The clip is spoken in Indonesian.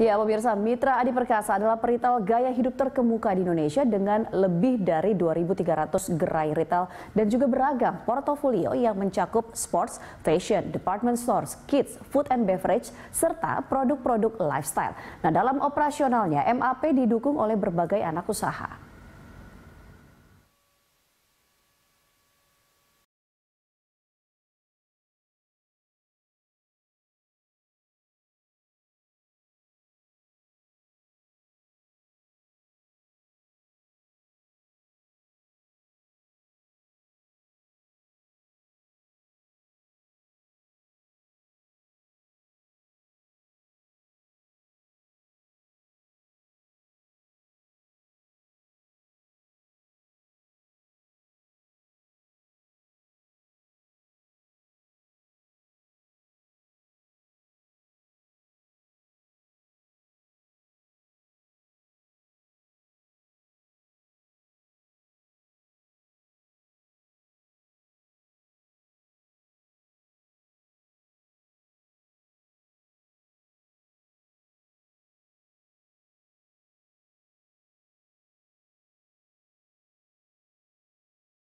Ya, pemirsa, Mitra Adi Perkasa adalah peritel gaya hidup terkemuka di Indonesia dengan lebih dari 2.300 gerai retail dan juga beragam portofolio yang mencakup sports, fashion, department stores, kids, food and beverage, serta produk-produk lifestyle. Nah, dalam operasionalnya, MAP didukung oleh berbagai anak usaha.